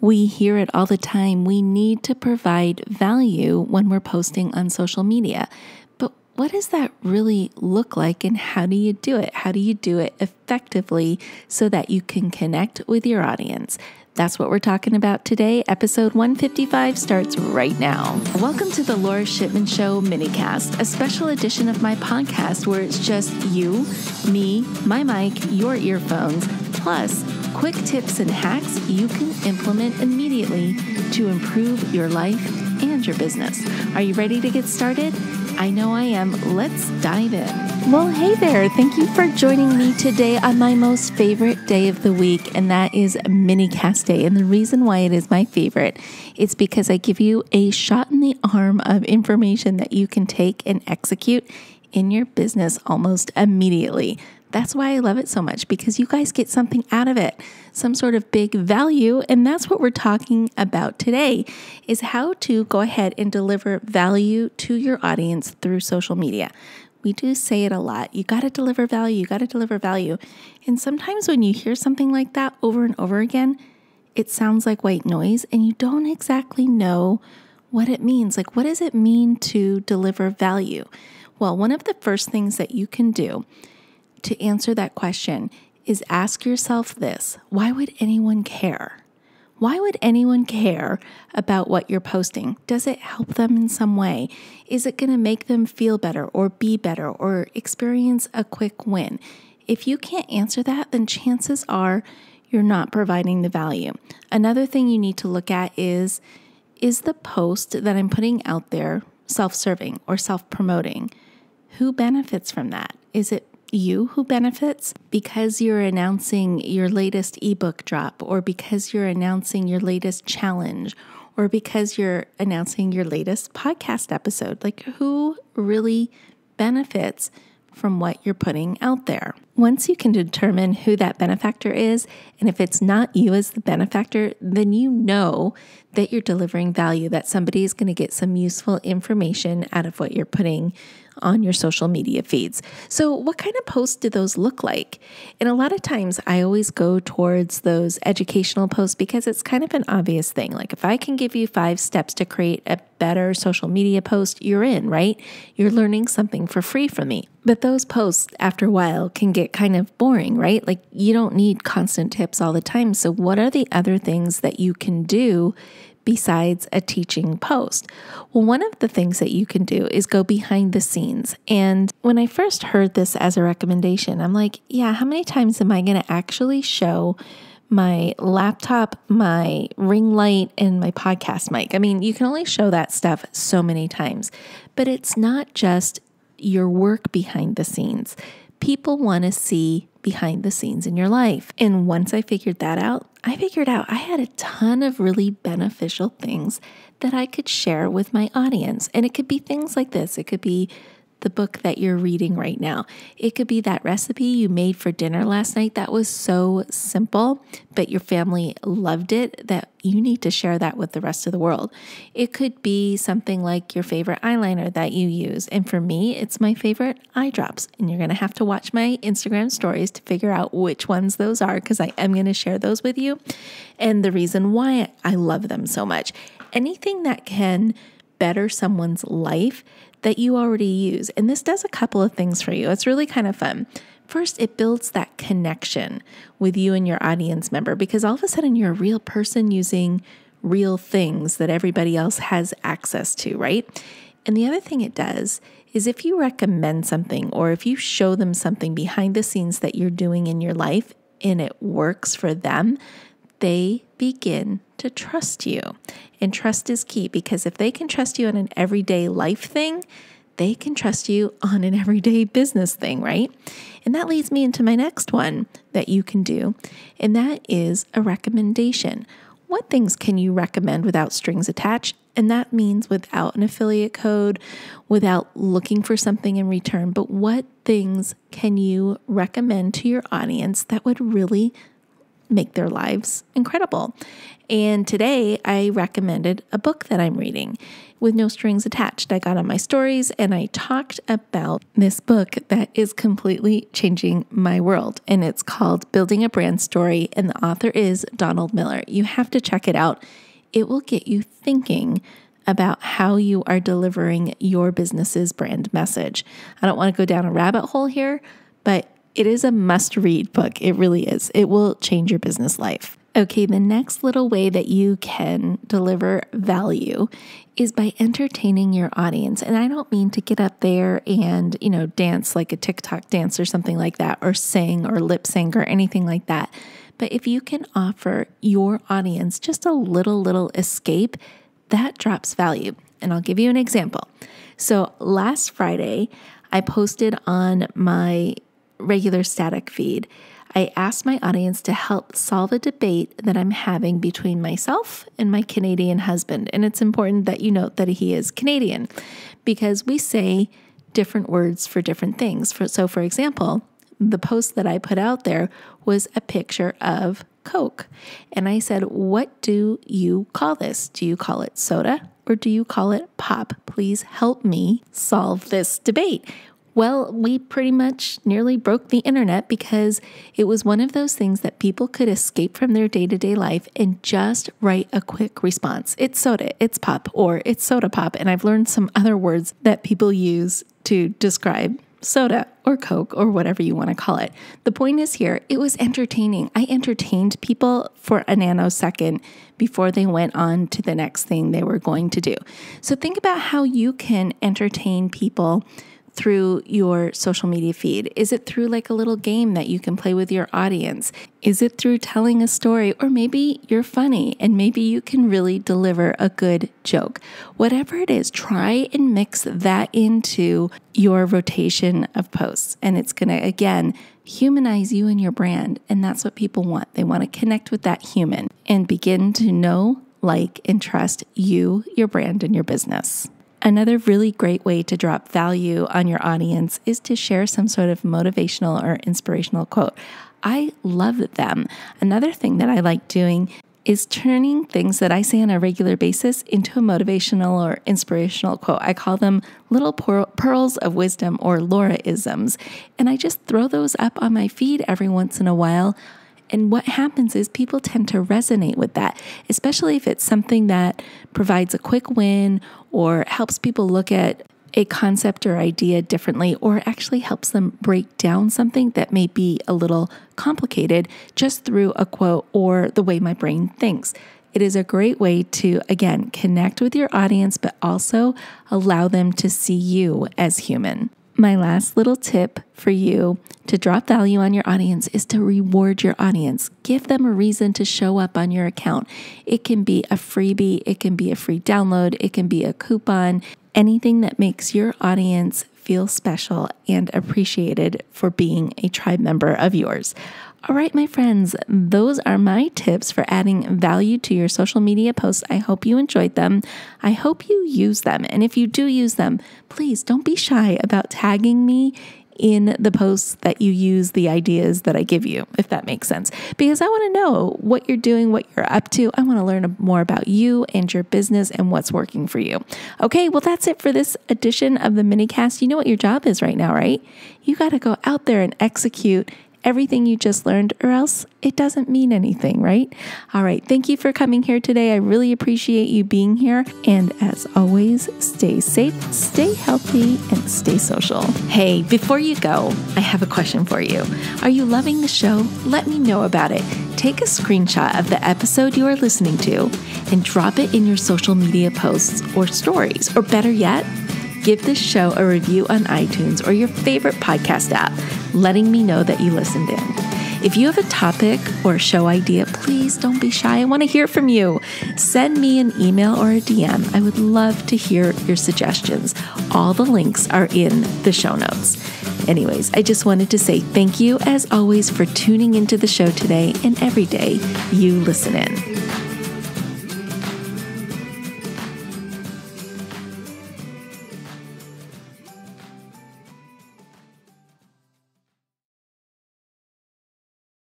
We hear it all the time. We need to provide value when we're posting on social media. But what does that really look like and how do you do it? How do you do it effectively so that you can connect with your audience? That's what we're talking about today. Episode 155 starts right now. Welcome to the Laura Shipman Show minicast, a special edition of my podcast where it's just you, me, my mic, your earphones Plus, quick tips and hacks you can implement immediately to improve your life and your business. Are you ready to get started? I know I am. Let's dive in. Well, hey there. Thank you for joining me today on my most favorite day of the week, and that is mini cast day. And the reason why it is my favorite is because I give you a shot in the arm of information that you can take and execute in your business almost immediately. That's why I love it so much because you guys get something out of it, some sort of big value, and that's what we're talking about today is how to go ahead and deliver value to your audience through social media. We do say it a lot. You got to deliver value, you got to deliver value. And sometimes when you hear something like that over and over again, it sounds like white noise and you don't exactly know what it means. Like what does it mean to deliver value? Well, one of the first things that you can do to answer that question is ask yourself this why would anyone care? Why would anyone care about what you're posting? Does it help them in some way? Is it going to make them feel better or be better or experience a quick win? If you can't answer that, then chances are you're not providing the value. Another thing you need to look at is is the post that I'm putting out there self serving or self promoting? Who benefits from that? Is it you who benefits because you're announcing your latest ebook drop, or because you're announcing your latest challenge, or because you're announcing your latest podcast episode. Like, who really benefits? From what you're putting out there. Once you can determine who that benefactor is, and if it's not you as the benefactor, then you know that you're delivering value, that somebody is going to get some useful information out of what you're putting on your social media feeds. So, what kind of posts do those look like? And a lot of times I always go towards those educational posts because it's kind of an obvious thing. Like, if I can give you five steps to create a better social media post, you're in, right? You're learning something for free from me. But those posts, after a while, can get kind of boring, right? Like, you don't need constant tips all the time. So, what are the other things that you can do besides a teaching post? Well, one of the things that you can do is go behind the scenes. And when I first heard this as a recommendation, I'm like, yeah, how many times am I going to actually show? my laptop, my ring light, and my podcast mic. I mean, you can only show that stuff so many times, but it's not just your work behind the scenes. People want to see behind the scenes in your life. And once I figured that out, I figured out I had a ton of really beneficial things that I could share with my audience. And it could be things like this it could be the book that you're reading right now. It could be that recipe you made for dinner last night that was so simple, but your family loved it that you need to share that with the rest of the world. It could be something like your favorite eyeliner that you use. And for me, it's my favorite eye drops. And you're going to have to watch my Instagram stories to figure out which ones those are because I am going to share those with you and the reason why I love them so much. Anything that can better someone's life that you already use. And this does a couple of things for you. It's really kind of fun. First, it builds that connection with you and your audience member because all of a sudden you're a real person using real things that everybody else has access to, right? And the other thing it does is if you recommend something or if you show them something behind the scenes that you're doing in your life and it works for them, they begin to trust you. And trust is key because if they can trust you on an everyday life thing, they can trust you on an everyday business thing, right? And that leads me into my next one that you can do, and that is a recommendation. What things can you recommend without strings attached? And that means without an affiliate code, without looking for something in return. But what things can you recommend to your audience that would really make their lives incredible. And today I recommended a book that I'm reading with no strings attached. I got on my stories and I talked about this book that is completely changing my world. And it's called Building a Brand Story, and the author is Donald Miller. You have to check it out, it will get you thinking about how you are delivering your business's brand message. I don't want to go down a rabbit hole here, but it is a must read book. It really is. It will change your business life. Okay, the next little way that you can deliver value is by entertaining your audience. And I don't mean to get up there and, you know, dance like a TikTok dance or something like that, or sing or lip sync or anything like that. But if you can offer your audience just a little, little escape, that drops value. And I'll give you an example. So last Friday, I posted on my regular static feed, I asked my audience to help solve a debate that I'm having between myself and my Canadian husband. And it's important that you note that he is Canadian because we say different words for different things. For, so, for example, the post that I put out there was a picture of Coke. And I said, What do you call this? Do you call it soda or do you call it pop? Please help me solve this debate. Well, we pretty much nearly broke the internet because it was one of those things that people could escape from their day to day life and just write a quick response. It's soda, it's pop, or it's soda pop. And I've learned some other words that people use to describe soda or Coke or whatever you want to call it. The point is here, it was entertaining. I entertained people for a nanosecond before they went on to the next thing they were going to do. So think about how you can entertain people through your social media feed? Is it through like a little game that you can play with your audience? Is it through telling a story? Or maybe you're funny and maybe you can really deliver a good joke. Whatever it is, try and mix that into your rotation of posts. And it's going to, again, humanize you and your brand. And that's what people want. They want to connect with that human and begin to know, like, and trust you, your brand, and your business. Another really great way to drop value on your audience is to share some sort of motivational or inspirational quote. I love them. Another thing that I like doing is turning things that I say on a regular basis into a motivational or inspirational quote. I call them little pearls of wisdom or Lauraisms. And I just throw those up on my feed every once in a while and what happens is people tend to resonate with that, especially if it's something that provides a quick win or helps people look at a concept or idea differently, or actually helps them break down something that may be a little complicated just through a quote or the way my brain thinks. It is a great way to, again, connect with your audience, but also allow them to see you as human. My last little tip for you to drop value on your audience is to reward your audience. Give them a reason to show up on your account. It can be a freebie, it can be a free download, it can be a coupon, anything that makes your audience feel special and appreciated for being a tribe member of yours. All right, my friends, those are my tips for adding value to your social media posts. I hope you enjoyed them. I hope you use them. And if you do use them, please don't be shy about tagging me in the posts that you use the ideas that I give you, if that makes sense. Because I want to know what you're doing, what you're up to. I want to learn more about you and your business and what's working for you. Okay, well, that's it for this edition of the mini cast. You know what your job is right now, right? You got to go out there and execute everything you just learned, or else it doesn't mean anything, right? All right, thank you for coming here today. I really appreciate you being here. And as always, stay safe, stay healthy, and stay social. Hey, before you go, I have a question for you. Are you loving the show? Let me know about it. Take a screenshot of the episode you are listening to and drop it in your social media posts or stories, or better yet, give this show a review on iTunes or your favorite podcast app letting me know that you listened in. If you have a topic or show idea, please don't be shy. I want to hear from you. Send me an email or a DM. I would love to hear your suggestions. All the links are in the show notes. Anyways, I just wanted to say thank you as always for tuning into the show today and every day you listen in.